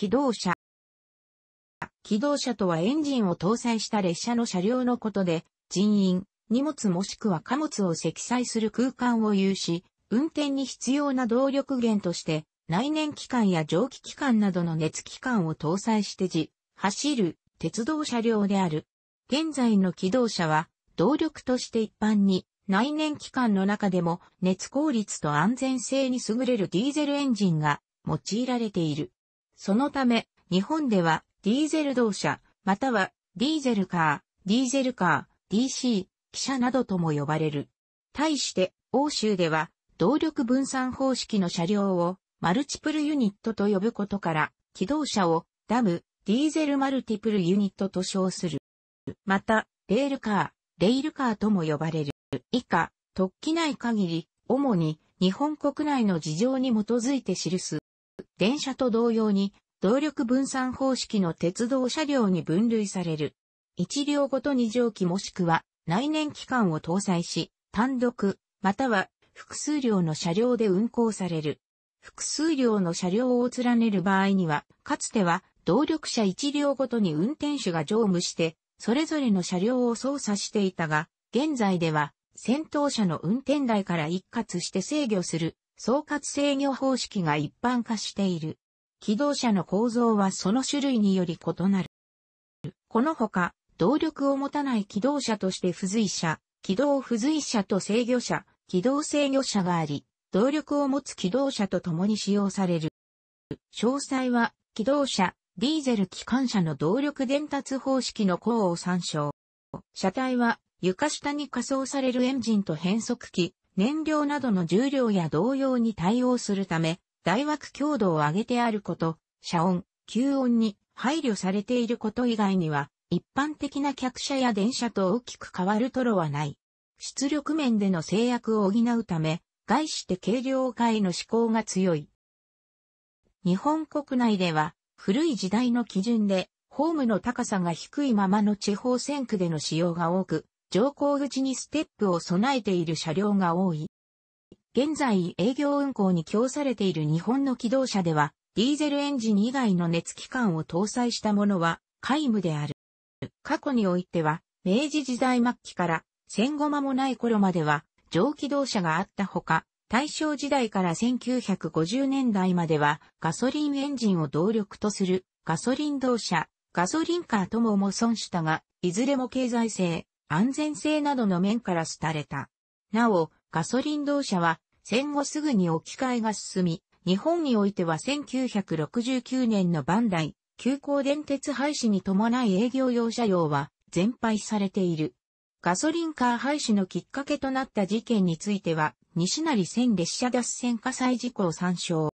機動車。機動車とはエンジンを搭載した列車の車両のことで、人員、荷物もしくは貨物を積載する空間を有し、運転に必要な動力源として、内燃機関や蒸気機関などの熱機関を搭載して時、走る鉄道車両である。現在の機動車は、動力として一般に、内燃機関の中でも熱効率と安全性に優れるディーゼルエンジンが用いられている。そのため、日本ではディーゼル動車、またはディーゼルカー、ディーゼルカー、DC、汽車などとも呼ばれる。対して、欧州では動力分散方式の車両をマルチプルユニットと呼ぶことから、機動車をダム、ディーゼルマルティプルユニットと称する。また、レールカー、レイルカーとも呼ばれる。以下、突起ない限り、主に日本国内の事情に基づいて記す。電車と同様に、動力分散方式の鉄道車両に分類される。1両ごとに蒸気もしくは内燃機関を搭載し、単独、または複数両の車両で運行される。複数両の車両を連ねる場合には、かつては動力車1両ごとに運転手が乗務して、それぞれの車両を操作していたが、現在では先頭車の運転台から一括して制御する総括制御方式が一般化している。機動車の構造はその種類により異なる。このほか、動力を持たない機動車として付随車、機動付随車と制御車、機動制御車があり、動力を持つ機動車と共に使用される。詳細は、機動車、ディーゼル機関車の動力伝達方式の項を参照。車体は床下に仮装されるエンジンと変速機、燃料などの重量や同様に対応するため、大枠強度を上げてあること、遮音、吸音に配慮されていること以外には、一般的な客車や電車と大きく変わるトロはない。出力面での制約を補うため、概して軽量化への思考が強い。日本国内では、古い時代の基準で、ホームの高さが低いままの地方線区での使用が多く、乗降口にステップを備えている車両が多い。現在営業運行に供されている日本の機動車では、ディーゼルエンジン以外の熱機関を搭載したものは、皆無である。過去においては、明治時代末期から戦後間もない頃までは、蒸気動車があったほか、大正時代から1950年代までは、ガソリンエンジンを動力とするガソリン動車、ガソリンカーともも損したが、いずれも経済性、安全性などの面から廃れた。なお、ガソリン動車は戦後すぐに置き換えが進み、日本においては1969年のバンダイ、急行電鉄廃止に伴い営業用車用は全廃されている。ガソリンカー廃止のきっかけとなった事件については、西成線列車脱線火災事故を参照。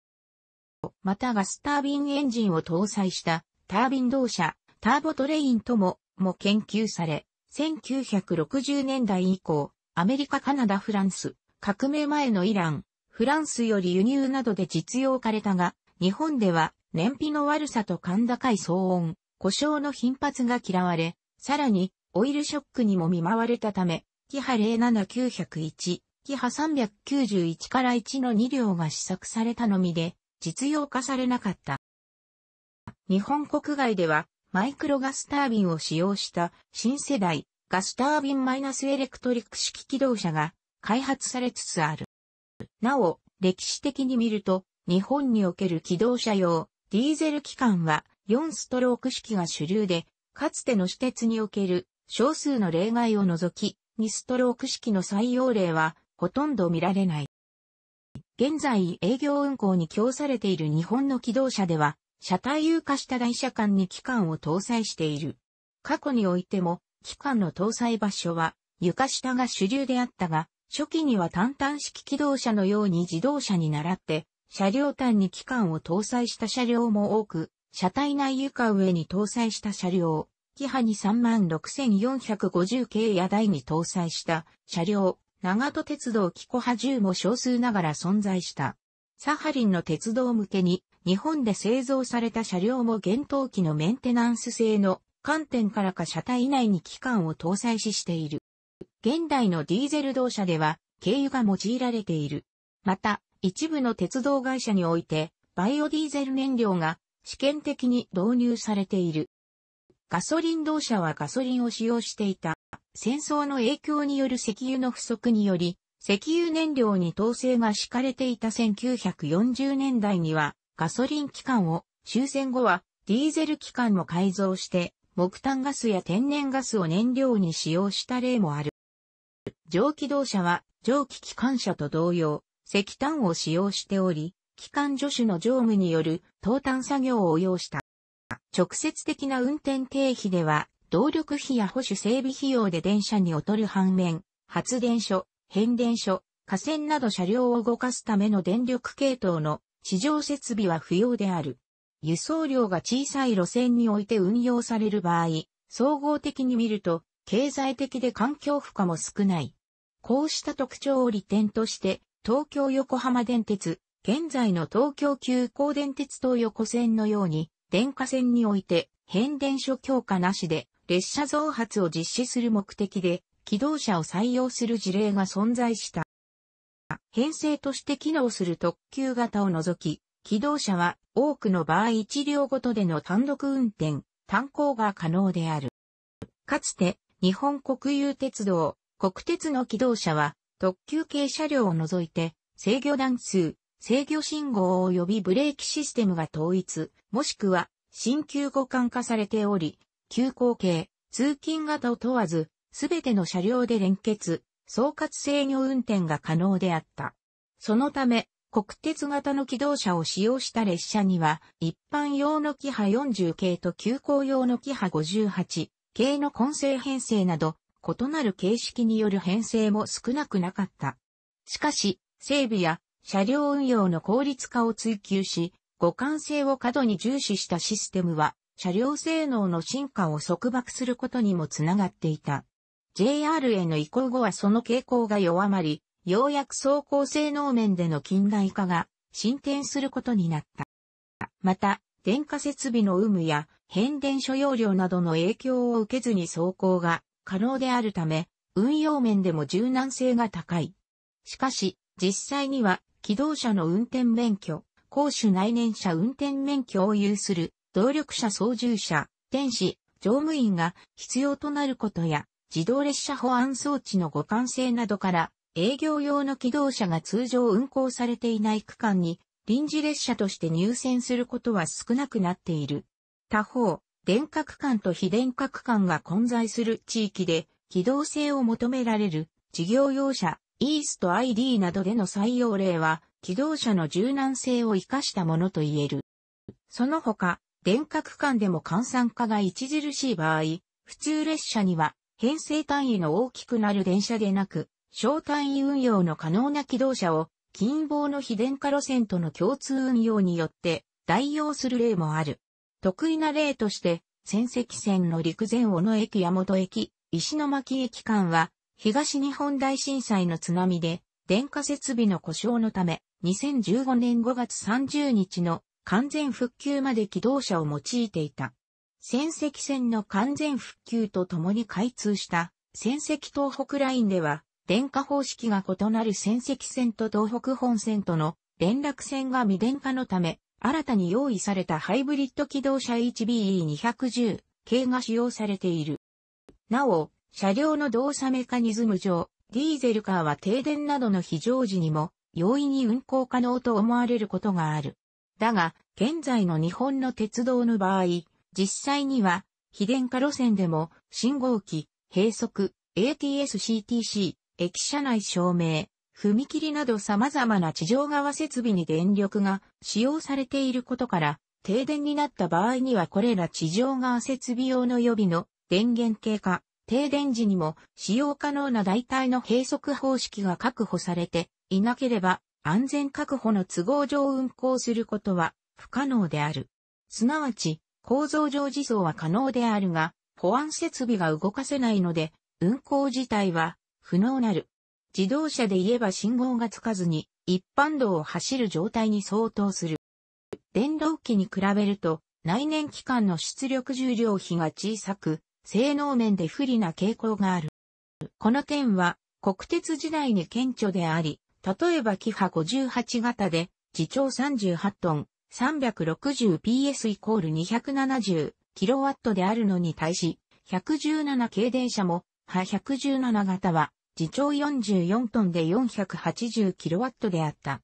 またガスタービンエンジンを搭載したタービン動車、ターボトレインとも、も研究され、1960年代以降、アメリカ、カナダ、フランス、革命前のイラン、フランスより輸入などで実用化れたが、日本では燃費の悪さと甲高い騒音、故障の頻発が嫌われ、さらにオイルショックにも見舞われたため、キハ07901、キハ391から1の2両が試作されたのみで、実用化されなかった。日本国外では、マイクロガスタービンを使用した新世代ガスタービンマイナスエレクトリック式起動車が開発されつつある。なお、歴史的に見ると、日本における機動車用、ディーゼル機関は4ストローク式が主流で、かつての私鉄における少数の例外を除き、2ストローク式の採用例はほとんど見られない。現在営業運行に供されている日本の機動車では、車体有化した台車間に機関を搭載している。過去においても、機関の搭載場所は床下が主流であったが、初期には単単式機動車のように自動車に倣って、車両単に機関を搭載した車両も多く、車体内床上に搭載した車両、キハに36,450系や台に搭載した車両、長戸鉄道キコハ10も少数ながら存在した。サハリンの鉄道向けに日本で製造された車両も現冬機のメンテナンス性の観点からか車体内に機関を搭載ししている。現代のディーゼル同車では軽油が用いられている。また、一部の鉄道会社において、バイオディーゼル燃料が試験的に導入されている。ガソリン同車はガソリンを使用していた。戦争の影響による石油の不足により、石油燃料に統制が敷かれていた1940年代には、ガソリン機関を終戦後はディーゼル機関も改造して木炭ガスや天然ガスを燃料に使用した例もある。蒸気動車は蒸気機関車と同様石炭を使用しており、機関助手の乗務による投炭作業を応用した。直接的な運転経費では動力費や保守整備費用で電車に劣る反面、発電所、変電所、河川など車両を動かすための電力系統の地上設備は不要である。輸送量が小さい路線において運用される場合、総合的に見ると、経済的で環境負荷も少ない。こうした特徴を利点として、東京横浜電鉄、現在の東京急行電鉄東横線のように、電化線において、変電所強化なしで、列車増発を実施する目的で、機動車を採用する事例が存在した。編成として機能する特急型を除き、機動車は多くの場合1両ごとでの単独運転、単行が可能である。かつて、日本国有鉄道、国鉄の機動車は、特急系車両を除いて、制御段数、制御信号及びブレーキシステムが統一、もしくは、新旧互換化されており、急行系、通勤型を問わず、すべての車両で連結、総括制御運転が可能であった。そのため、国鉄型の機動車を使用した列車には、一般用のキハ40系と急行用のキハ58系の混成編成など、異なる形式による編成も少なくなかった。しかし、整備や車両運用の効率化を追求し、互換性を過度に重視したシステムは、車両性能の進化を束縛することにもつながっていた。JR への移行後はその傾向が弱まり、ようやく走行性能面での近代化が進展することになった。また、電化設備の有無や変電所容量などの影響を受けずに走行が可能であるため、運用面でも柔軟性が高い。しかし、実際には、機動車の運転免許、公主内燃車運転免許を有する、動力車操縦者、天使、乗務員が必要となることや、自動列車保安装置の互換性などから、営業用の機動車が通常運行されていない区間に、臨時列車として入線することは少なくなっている。他方、電化区間と非電化区間が混在する地域で、機動性を求められる事業用車、イースト ID などでの採用例は、機動車の柔軟性を活かしたものと言える。その他、電化区間でも換算化が著しい場合、普通列車には編成単位の大きくなる電車でなく、小単位運用の可能な機動車を、近傍の非電化路線との共通運用によって代用する例もある。得意な例として、仙石線の陸前小野駅山本駅、石巻駅間は、東日本大震災の津波で、電化設備の故障のため、2015年5月30日の完全復旧まで機動車を用いていた。戦跡線の完全復旧とともに開通した戦跡東北ラインでは、電化方式が異なる戦跡線と東北本線との連絡線が未電化のため、新たに用意されたハイブリッド機動車 h b e 2 1 0系が使用されている。なお、車両の動作メカニズム上、ディーゼルカーは停電などの非常時にも容易に運行可能と思われることがある。だが、現在の日本の鉄道の場合、実際には、非電化路線でも、信号機、閉塞、ATSCTC、駅舎内照明、踏切など様々な地上側設備に電力が使用されていることから、停電になった場合にはこれら地上側設備用の予備の電源系か、停電時にも使用可能な代替の閉塞方式が確保されていなければ安全確保の都合上運行することは不可能である。すなわち、構造上自走は可能であるが、保安設備が動かせないので、運行自体は不能なる。自動車で言えば信号がつかずに、一般道を走る状態に相当する。電動機に比べると、内燃機関の出力重量比が小さく、性能面で不利な傾向がある。この点は、国鉄時代に顕著であり、例えばキハ58型で、自重38トン、360PS イコール 270kW であるのに対し、117系電車も、波117型は、自長44トンで 480kW であった。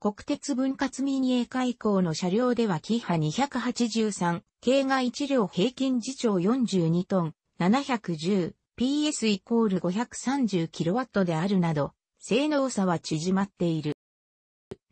国鉄分割民営化以降の車両ではキハ283、系が1両平均自長42トン、710PS イコール 530kW であるなど、性能差は縮まっている。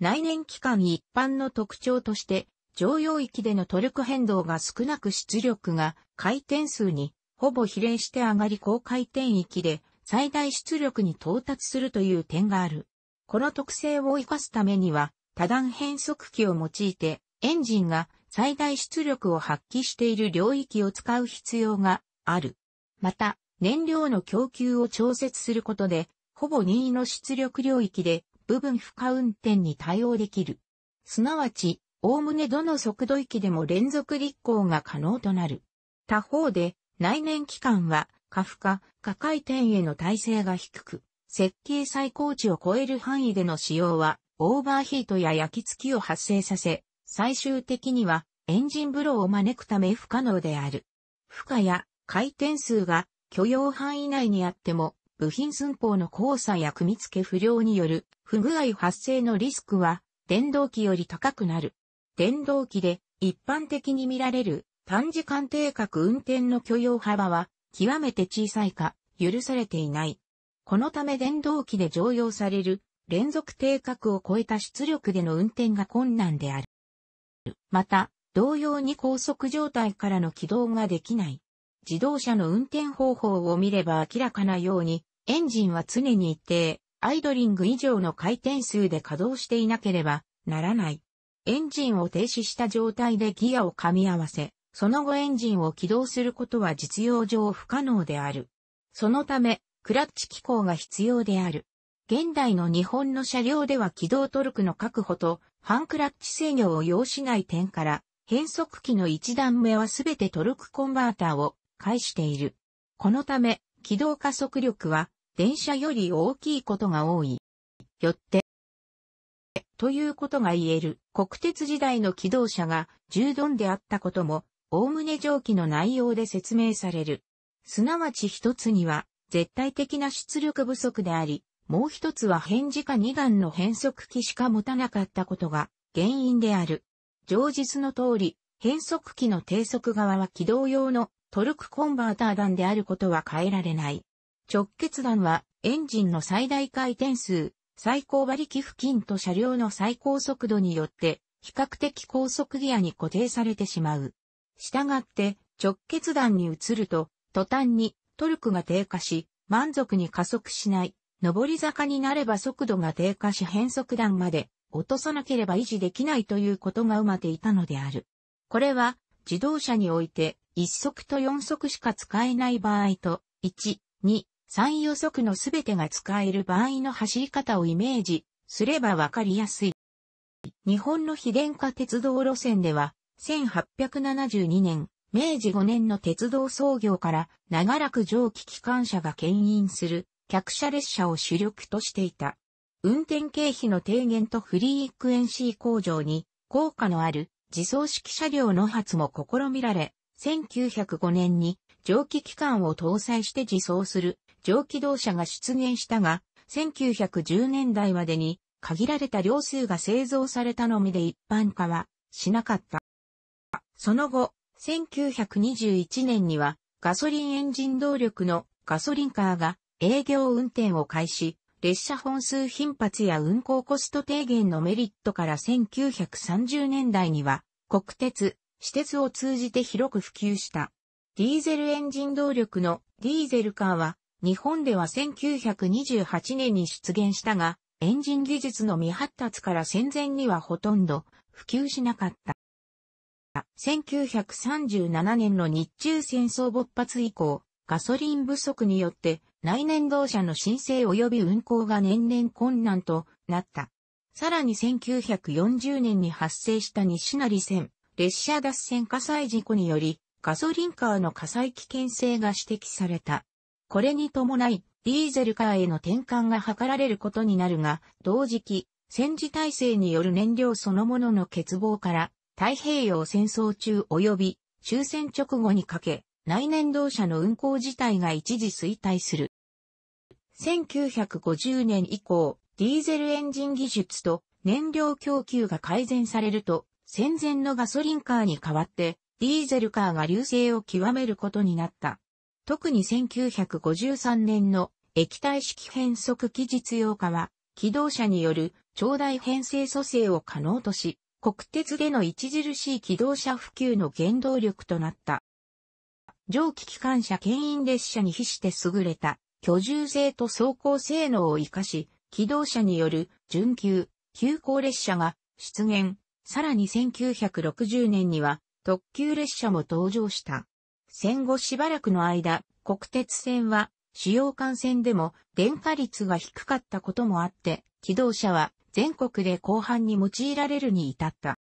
内燃機関一般の特徴として、常用域でのトルク変動が少なく出力が回転数にほぼ比例して上がり高回転域で最大出力に到達するという点がある。この特性を活かすためには多段変速機を用いてエンジンが最大出力を発揮している領域を使う必要がある。また、燃料の供給を調節することで、ほぼ任意の出力領域で部分負荷運転に対応できる。すなわち、おおむねどの速度域でも連続立行が可能となる。他方で、内燃機関は、過負荷、過回転への耐性が低く、設計最高値を超える範囲での使用は、オーバーヒートや焼き付きを発生させ、最終的には、エンジンブローを招くため不可能である。負荷や回転数が許容範囲内にあっても、部品寸法の交差や組み付け不良による不具合発生のリスクは電動機より高くなる。電動機で一般的に見られる短時間定格運転の許容幅は極めて小さいか許されていない。このため電動機で常用される連続定格を超えた出力での運転が困難である。また、同様に高速状態からの起動ができない。自動車の運転方法を見れば明らかなように、エンジンは常に一定、アイドリング以上の回転数で稼働していなければならない。エンジンを停止した状態でギアを噛み合わせ、その後エンジンを起動することは実用上不可能である。そのため、クラッチ機構が必要である。現代の日本の車両では起動トルクの確保と、半クラッチ制御を要しない点から、変速機の一段目はすべてトルクコンバーターを介している。このため、起動加速力は電車より大きいことが多い。よって、ということが言える国鉄時代の機動車が重ドンであったことも、おおむね上記の内容で説明される。すなわち一つには、絶対的な出力不足であり、もう一つは返事か二眼の変速機しか持たなかったことが原因である。上述の通り、変速機の低速側は軌道用のトルクコンバーター弾であることは変えられない。直結弾は、エンジンの最大回転数、最高馬力付近と車両の最高速度によって、比較的高速ギアに固定されてしまう。したがって、直結弾に移ると、途端にトルクが低下し、満足に加速しない。上り坂になれば速度が低下し変速弾まで落とさなければ維持できないということが埋まていたのである。これは自動車において1速と4速しか使えない場合と1、2、三予測のすべてが使える場合の走り方をイメージすればわかりやすい。日本の非電化鉄道路線では、1872年、明治5年の鉄道創業から長らく蒸気機関車が牽引する客車列車を主力としていた。運転経費の低減とフリークエンシー工場に効果のある自走式車両の発も試みられ、1905年に蒸気機関を搭載して自走する蒸気動車が出現したが、1910年代までに限られた量数が製造されたのみで一般化はしなかった。その後、1921年にはガソリンエンジン動力のガソリンカーが営業運転を開始、列車本数頻発や運行コスト低減のメリットから1930年代には国鉄、私鉄を通じて広く普及した。ディーゼルエンジン動力のディーゼルカーは日本では1928年に出現したが、エンジン技術の未発達から戦前にはほとんど普及しなかった。1937年の日中戦争勃発以降、ガソリン不足によって内燃動車の申請及び運行が年々困難となった。さらに1940年に発生した西成線、列車脱線火災事故により、ガソリンカーの火災危険性が指摘された。これに伴い、ディーゼルカーへの転換が図られることになるが、同時期、戦時体制による燃料そのものの欠乏から、太平洋戦争中及び終戦直後にかけ、内燃動車の運行自体が一時衰退する。1950年以降、ディーゼルエンジン技術と燃料供給が改善されると、戦前のガソリンカーに代わって、ディーゼルカーが流星を極めることになった。特に1953年の液体式変速機実用化は、機動車による長大編成組成を可能とし、国鉄での著しい機動車普及の原動力となった。蒸気機関車牽引列車に比して優れた居住性と走行性能を活かし、機動車による準急、急行列車が出現。さらに1960年には特急列車も登場した。戦後しばらくの間、国鉄線は主要幹線でも電化率が低かったこともあって、機動車は全国で後半に用いられるに至った。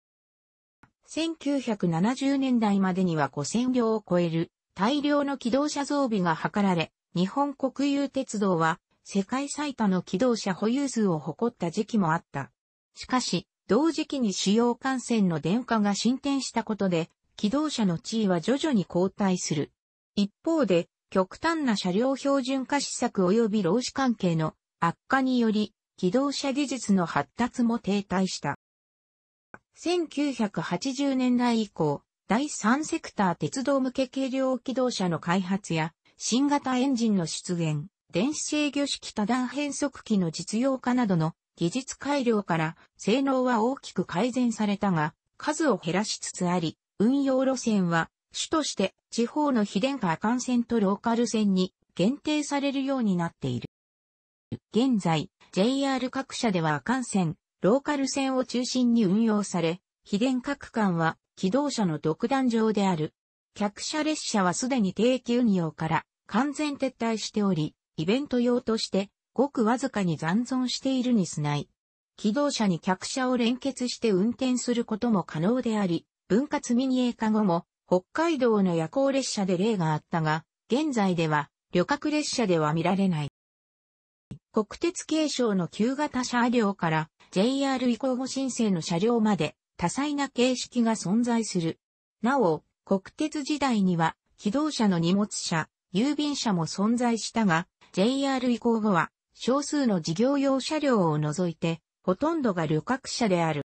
1970年代までには5000両を超える大量の機動車増備が図られ、日本国有鉄道は世界最多の機動車保有数を誇った時期もあった。しかし、同時期に主要幹線の電化が進展したことで、機動車の地位は徐々に後退する。一方で、極端な車両標準化施策及び労使関係の悪化により、機動車技術の発達も停滞した。1980年代以降、第3セクター鉄道向け軽量機動車の開発や、新型エンジンの出現、電子制御式多段変速機の実用化などの技術改良から性能は大きく改善されたが、数を減らしつつあり、運用路線は、主として地方の非電化幹線とローカル線に限定されるようになっている。現在、JR 各社では幹線、ローカル線を中心に運用され、非電化区間は機動車の独壇場である。客車列車はすでに定期運用から完全撤退しており、イベント用としてごくわずかに残存しているにすない。機動車に客車を連結して運転することも可能であり、分割民営化後も、北海道の夜行列車で例があったが、現在では、旅客列車では見られない。国鉄継承の旧型車両から JR 移行後申請の車両まで多彩な形式が存在する。なお、国鉄時代には機動車の荷物車、郵便車も存在したが、JR 移行後は少数の事業用車両を除いてほとんどが旅客車である。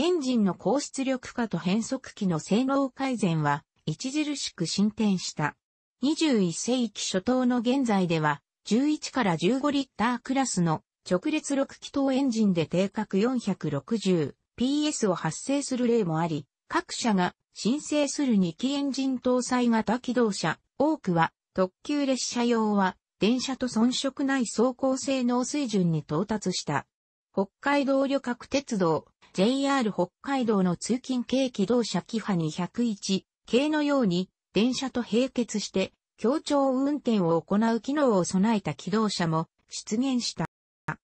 エンジンの高出力化と変速機の性能改善は、著しく進展した。21世紀初頭の現在では、11から15リッタークラスの直列6気筒エンジンで定格 460PS を発生する例もあり、各社が申請する2機エンジン搭載型機動車、多くは特急列車用は電車と遜色ない走行性能水準に到達した。北海道旅客鉄道 JR 北海道の通勤系機動車キハ201系のように電車と並結して協調運転を行う機能を備えた機動車も出現した。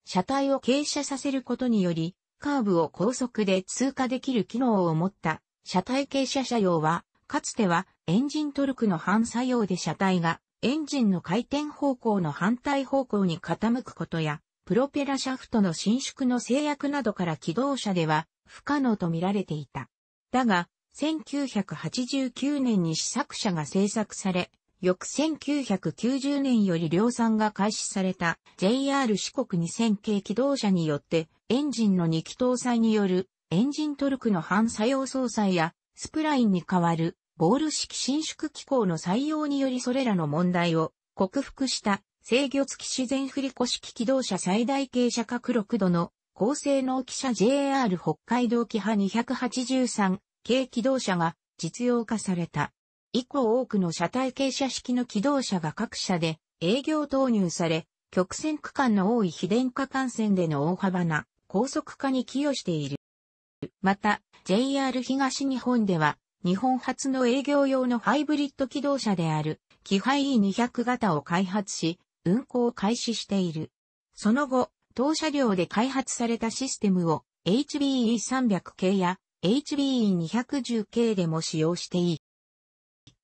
車体を傾斜させることにより、カーブを高速で通過できる機能を持った車体傾斜車用は、かつてはエンジントルクの反作用で車体がエンジンの回転方向の反対方向に傾くことや、プロペラシャフトの伸縮の制約などから機動車では不可能と見られていた。だが、1989年に試作車が製作され、翌1990年より量産が開始された JR 四国2000系機動車によってエンジンの2気搭載によるエンジントルクの反作用操作やスプラインに代わるボール式伸縮機構の採用によりそれらの問題を克服した制御付き自然振り越式機動車最大傾斜角6度の高性能機車 JR 北海道機派283軽機動車が実用化された。以降多くの車体傾斜式の機動車が各社で営業投入され、曲線区間の多い非電化幹線での大幅な高速化に寄与している。また、JR 東日本では、日本初の営業用のハイブリッド機動車である、機ハ E200 型を開発し、運行を開始している。その後、当車両で開発されたシステムを HBE300 系や HBE210 系でも使用していい。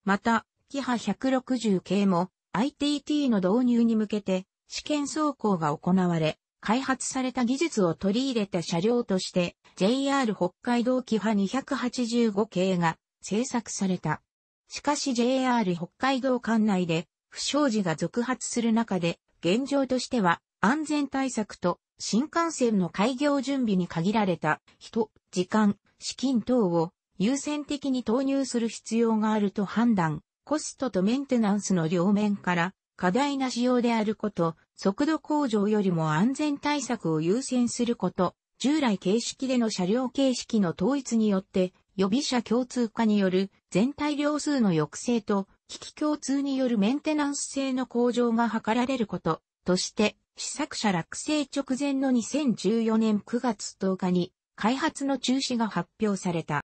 また、キハ160系も ITT の導入に向けて試験走行が行われ、開発された技術を取り入れた車両として JR 北海道キハ285系が製作された。しかし JR 北海道管内で不祥事が続発する中で、現状としては安全対策と新幹線の開業準備に限られた人、時間、資金等を優先的に投入する必要があると判断、コストとメンテナンスの両面から過大な仕様であること、速度向上よりも安全対策を優先すること、従来形式での車両形式の統一によって予備車共通化による全体量数の抑制と機器共通によるメンテナンス性の向上が図られること、として、試作車落成直前の2014年9月10日に開発の中止が発表された。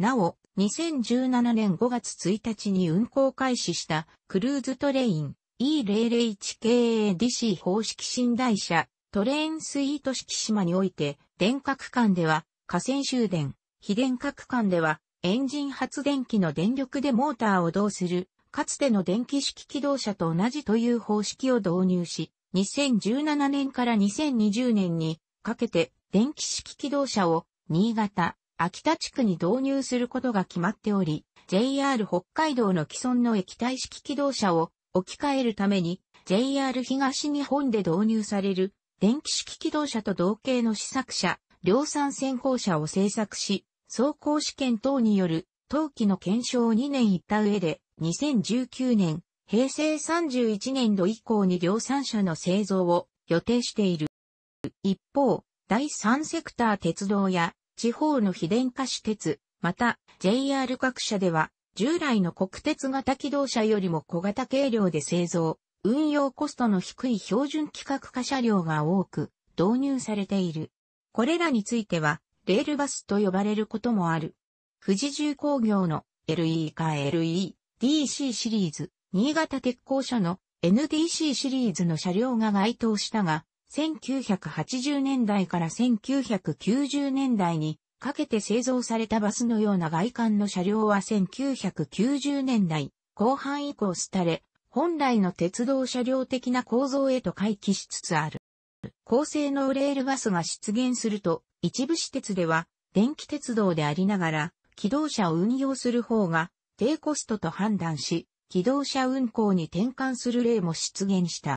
なお、2017年5月1日に運行開始したクルーズトレイン E001KADC 方式寝台車トレインスイート式島において電化間では河川終電、非電化間ではエンジン発電機の電力でモーターを動する、かつての電気式機動車と同じという方式を導入し、2017年から2020年にかけて電気式機動車を新潟、秋田地区に導入することが決まっており、JR 北海道の既存の液体式機動車を置き換えるために JR 東日本で導入される電気式機動車と同型の試作車、量産先行車を製作し、走行試験等による、陶器の検証を2年行った上で、2019年、平成31年度以降に量産車の製造を予定している。一方、第3セクター鉄道や地方の非電化私鉄、また JR 各社では従来の国鉄型機動車よりも小型軽量で製造、運用コストの低い標準規格化車両が多く導入されている。これらについてはレールバスと呼ばれることもある。富士重工業の LE か LEDC シリーズ、新潟鉄工所の NDC シリーズの車両が該当したが、1980年代から1990年代にかけて製造されたバスのような外観の車両は1990年代後半以降廃れ、本来の鉄道車両的な構造へと回帰しつつある。高性能レールバスが出現すると、一部私鉄では、電気鉄道でありながら、機動車を運用する方が低コストと判断し、機動車運行に転換する例も出現した。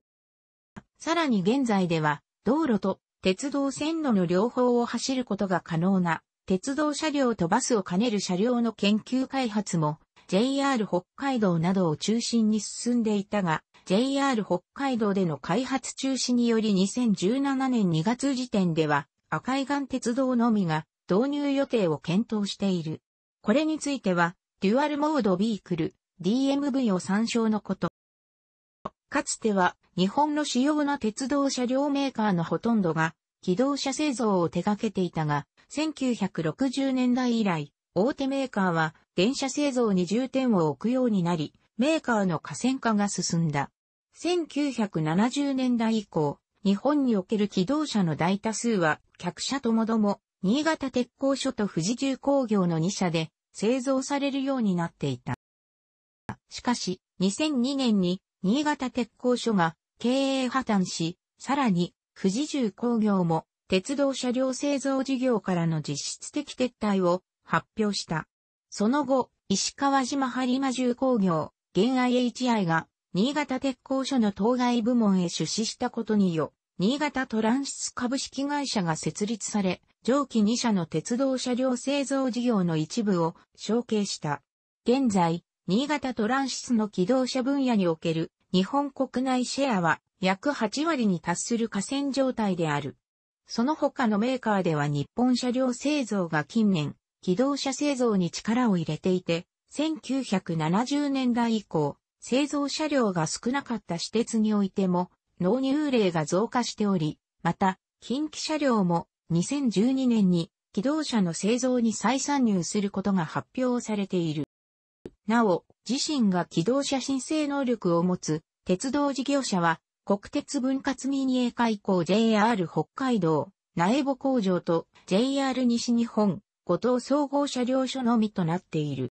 さらに現在では、道路と鉄道線路の両方を走ることが可能な、鉄道車両とバスを兼ねる車両の研究開発も、JR 北海道などを中心に進んでいたが、JR 北海道での開発中止により2017年2月時点では、赤い岩鉄道のみが導入予定を検討している。これについては、デュアルモードビークル、DMV を参照のこと。かつては、日本の主要な鉄道車両メーカーのほとんどが、機動車製造を手掛けていたが、1960年代以来、大手メーカーは電車製造に重点を置くようになり、メーカーの河川化が進んだ。1970年代以降、日本における機動車の大多数は客車ともども、新潟鉄工所と富士重工業の2社で製造されるようになっていた。しかし、2002年に新潟鉄工所が経営破綻し、さらに富士重工業も鉄道車両製造事業からの実質的撤退を発表した。その後、石川島播磨重工業、現 IHI が新潟鉄工所の当該部門へ出資したことによ新潟トランシス株式会社が設立され、上記2社の鉄道車両製造事業の一部を承継した。現在、新潟トランシスの機動車分野における日本国内シェアは約8割に達する河川状態である。その他のメーカーでは日本車両製造が近年、機動車製造に力を入れていて、1970年代以降、製造車両が少なかった私鉄においても、納入例が増加しており、また、近畿車両も2012年に機動車の製造に再参入することが発表されている。なお、自身が機動車申請能力を持つ鉄道事業者は、国鉄分割民営化以降 JR 北海道、苗穂工場と JR 西日本、五島総合車両所のみとなっている。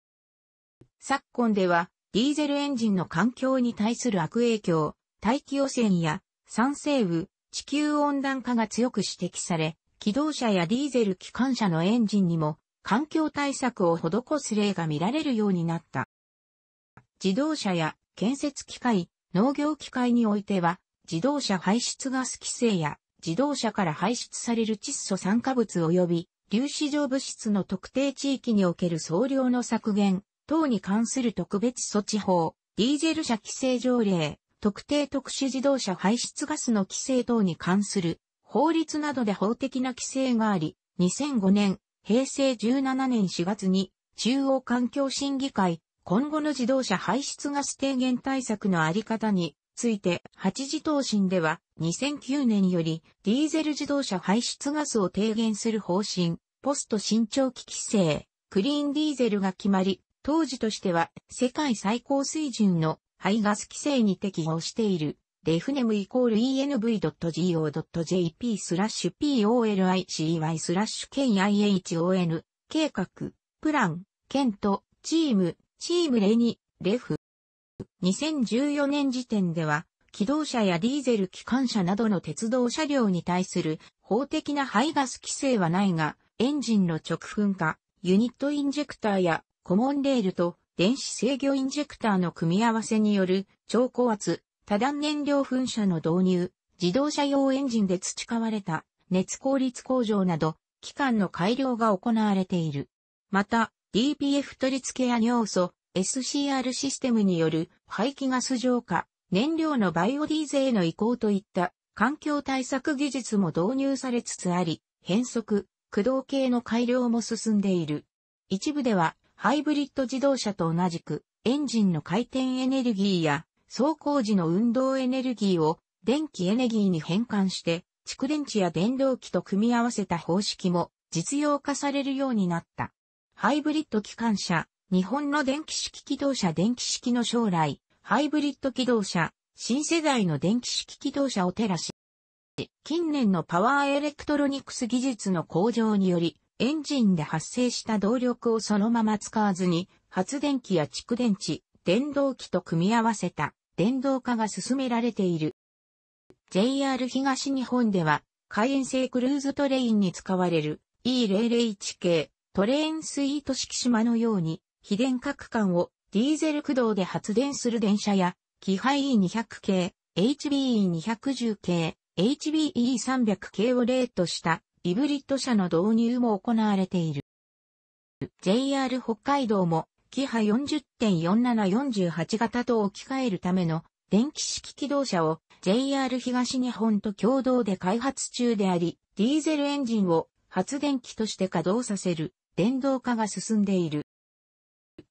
昨今では、ディーゼルエンジンの環境に対する悪影響、大気汚染や酸性雨、地球温暖化が強く指摘され、機動車やディーゼル機関車のエンジンにも環境対策を施す例が見られるようになった。自動車や建設機械、農業機械においては、自動車排出ガス規制や自動車から排出される窒素酸化物及び粒子状物質の特定地域における総量の削減等に関する特別措置法、ディーゼル車規制条例、特定特殊自動車排出ガスの規制等に関する法律などで法的な規制があり、2005年、平成17年4月に中央環境審議会、今後の自動車排出ガス低減対策のあり方について、8次答申では、2009年よりディーゼル自動車排出ガスを低減する方針、ポスト新長期規制、クリーンディーゼルが決まり、当時としては世界最高水準の排ガス規制に適合している、レフネムイコール env.go.jp スラッシュ policey スラッシュ kihon 計画、プラン、県とチーム、チームレニ、レフ。2014年時点では、機動車やディーゼル機関車などの鉄道車両に対する法的な排ガス規制はないが、エンジンの直噴化、ユニットインジェクターやコモンレールと電子制御インジェクターの組み合わせによる超高圧、多段燃料噴射の導入、自動車用エンジンで培われた熱効率向上など、機関の改良が行われている。また、DPF 取り付けや尿素、SCR システムによる排気ガス浄化、燃料のバイオディーゼへの移行といった環境対策技術も導入されつつあり、変速、駆動系の改良も進んでいる。一部ではハイブリッド自動車と同じく、エンジンの回転エネルギーや、走行時の運動エネルギーを電気エネルギーに変換して、蓄電池や電動機と組み合わせた方式も実用化されるようになった。ハイブリッド機関車、日本の電気式機動車電気式の将来、ハイブリッド機動車、新世代の電気式機動車を照らし、近年のパワーエレクトロニクス技術の向上により、エンジンで発生した動力をそのまま使わずに、発電機や蓄電池、電動機と組み合わせた電動化が進められている。JR 東日本では、海沿性クルーズトレインに使われる E001 系トレインスイート式島のように、非電化区間をディーゼル駆動で発電する電車や、機械 E200 系、HBE210 系、HBE300 系を例としたイブリッド車の導入も行われている。JR 北海道も、キハ40.4748型と置き換えるための電気式機動車を JR 東日本と共同で開発中であり、ディーゼルエンジンを発電機として稼働させる電動化が進んでいる。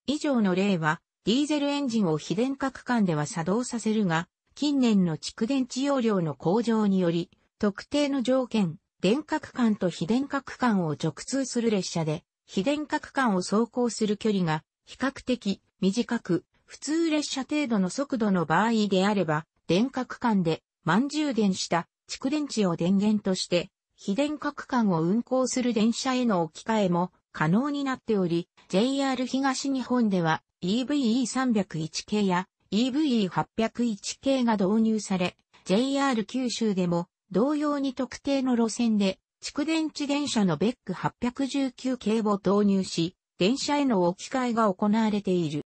以上の例は、ディーゼルエンジンを非電化区間では作動させるが、近年の蓄電池容量の向上により、特定の条件、電角間と非電角間を直通する列車で、非電角間を走行する距離が比較的短く、普通列車程度の速度の場合であれば、電角間で満充電した蓄電池を電源として、非電角間を運行する電車への置き換えも可能になっており、JR 東日本では EVE301 系や EVE801 系が導入され、JR 九州でも同様に特定の路線で、蓄電池電車のベック819系を導入し、電車への置き換えが行われている。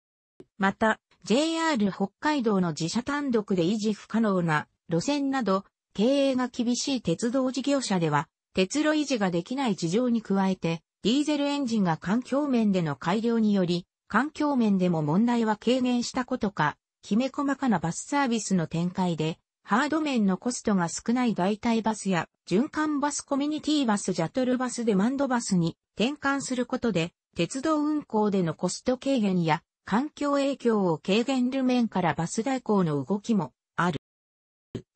また、JR 北海道の自社単独で維持不可能な路線など、経営が厳しい鉄道事業者では、鉄路維持ができない事情に加えて、ディーゼルエンジンが環境面での改良により、環境面でも問題は軽減したことか、きめ細かなバスサービスの展開で、ハード面のコストが少ない代替バスや循環バスコミュニティバスジャトルバスデマンドバスに転換することで鉄道運行でのコスト軽減や環境影響を軽減る面からバス代行の動きもある。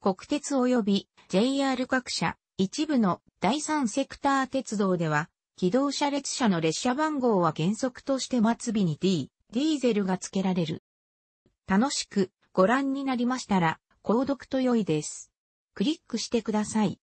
国鉄及び JR 各社一部の第三セクター鉄道では機動車列車の列車番号は原則として末尾に D、ディーゼルが付けられる。楽しくご覧になりましたら購読と良いです。クリックしてください。